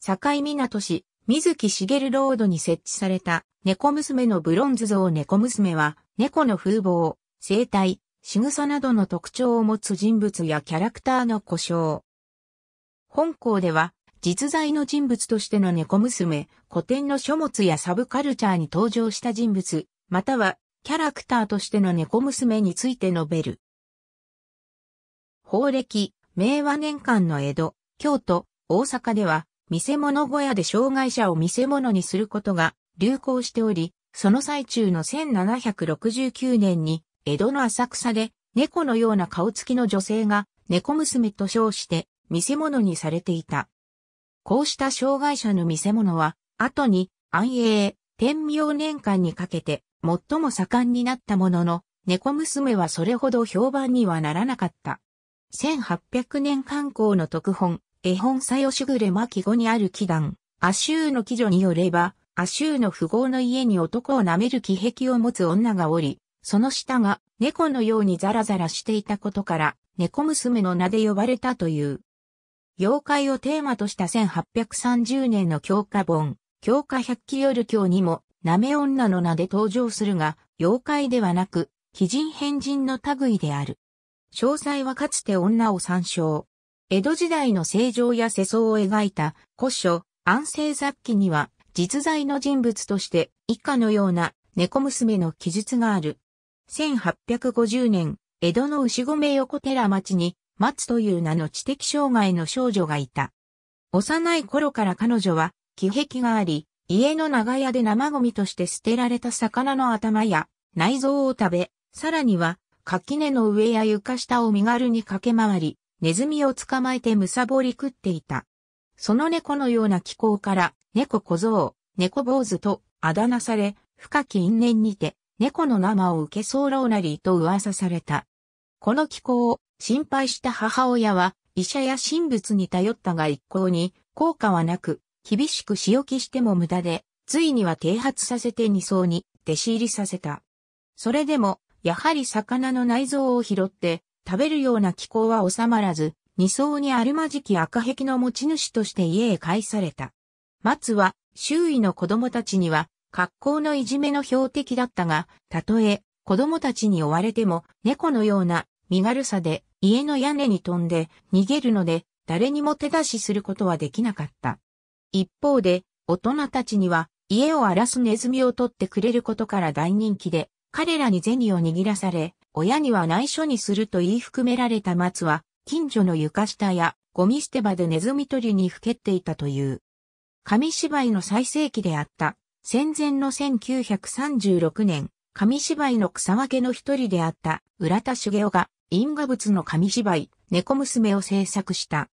境港市、水木しげるロードに設置された猫娘のブロンズ像猫娘は猫の風貌、生態、仕草などの特徴を持つ人物やキャラクターの故障。本校では実在の人物としての猫娘、古典の書物やサブカルチャーに登場した人物、またはキャラクターとしての猫娘について述べる。法暦、明和年間の江戸、京都、大阪では見せ物小屋で障害者を見せ物にすることが流行しており、その最中の1769年に、江戸の浅草で、猫のような顔つきの女性が、猫娘と称して、見せ物にされていた。こうした障害者の見せ物は、後に、安永、天明年間にかけて、最も盛んになったものの、猫娘はそれほど評判にはならなかった。1800年刊行の特本、絵本さよしぐれ巻後にある祈願、アシューの記女によれば、アシューの富豪の家に男を舐める気癖を持つ女がおり、その下が猫のようにザラザラしていたことから、猫娘の名で呼ばれたという。妖怪をテーマとした1830年の教科本、教科百鬼夜教にも、舐め女の名で登場するが、妖怪ではなく、鬼人変人の類である。詳細はかつて女を参照。江戸時代の正常や世相を描いた古書、安政雑記には、実在の人物として以下のような猫娘の記述がある。1850年、江戸の牛込横寺町に、松という名の知的障害の少女がいた。幼い頃から彼女は、気癖があり、家の長屋で生ゴミとして捨てられた魚の頭や内臓を食べ、さらには垣根の上や床下を身軽に駆け回り、ネズミを捕まえてむさぼり食っていた。その猫のような気候から、猫小僧、猫坊主とあだ名され、深き因縁にて、猫の生を受け候なりと噂された。この気候を心配した母親は、医者や神仏に頼ったが一向に、効果はなく、厳しく仕置きしても無駄で、ついには停発させて二層に弟子入りさせた。それでも、やはり魚の内臓を拾って、食べるような気候は収まらず、二層にあるまじき赤壁の持ち主として家へ帰された。松は、周囲の子供たちには、格好のいじめの標的だったが、たとえ、子供たちに追われても、猫のような身軽さで、家の屋根に飛んで逃げるので、誰にも手出しすることはできなかった。一方で、大人たちには、家を荒らすネズミを取ってくれることから大人気で、彼らに銭を握らされ、親には内緒にすると言い含められた松は、近所の床下やゴミ捨て場でネズミ取りにふけっていたという。紙芝居の最盛期であった、戦前の1936年、紙芝居の草分けの一人であった浦田茂雄が因果物の紙芝居、猫娘を制作した。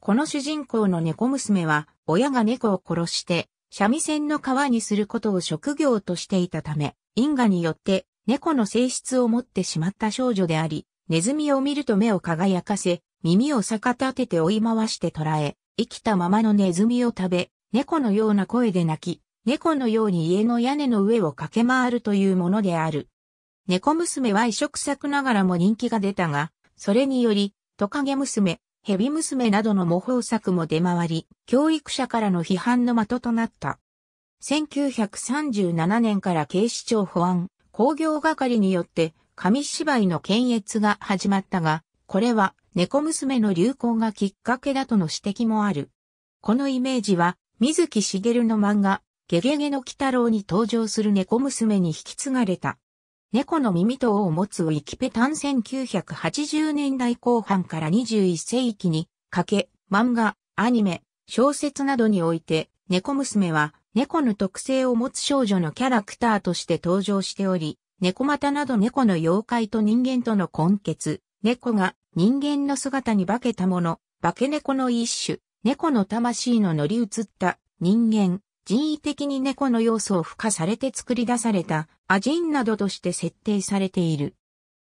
この主人公の猫娘は、親が猫を殺して、三味線の皮にすることを職業としていたため、因果によって猫の性質を持ってしまった少女であり、ネズミを見ると目を輝かせ、耳を逆立てて追い回して捕らえ、生きたままのネズミを食べ、猫のような声で泣き、猫のように家の屋根の上を駆け回るというものである。猫娘は異色作ながらも人気が出たが、それにより、トカゲ娘、ヘビ娘などの模倣作も出回り、教育者からの批判の的となった。1937年から警視庁保安、工業係によって紙芝居の検閲が始まったが、これは猫娘の流行がきっかけだとの指摘もある。このイメージは、水木しげるの漫画、ゲゲゲの鬼太郎に登場する猫娘に引き継がれた。猫の耳等を持つウィキペタン1980年代後半から21世紀にかけ、漫画、アニメ、小説などにおいて、猫娘は猫の特性を持つ少女のキャラクターとして登場しており、猫股など猫の妖怪と人間との根結、猫が人間の姿に化けたもの、化け猫の一種、猫の魂の乗り移った人間、人為的に猫の要素を付加されて作り出されたアジンなどとして設定されている。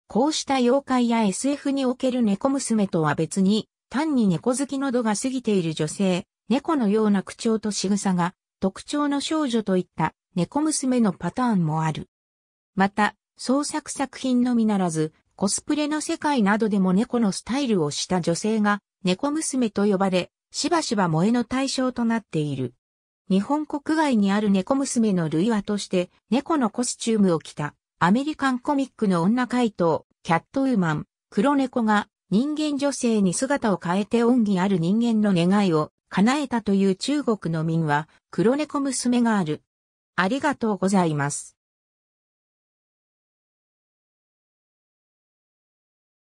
こうした妖怪や SF における猫娘とは別に、単に猫好きの度が過ぎている女性、猫のような口調と仕草が特徴の少女といった猫娘のパターンもある。また、創作作品のみならず、コスプレの世界などでも猫のスタイルをした女性が猫娘と呼ばれ、しばしば萌えの対象となっている。日本国外にある猫娘の類話として猫のコスチュームを着たアメリカンコミックの女怪盗、キャットウーマン、黒猫が人間女性に姿を変えて恩義ある人間の願いを叶えたという中国の民は黒猫娘がある。ありがとうございます。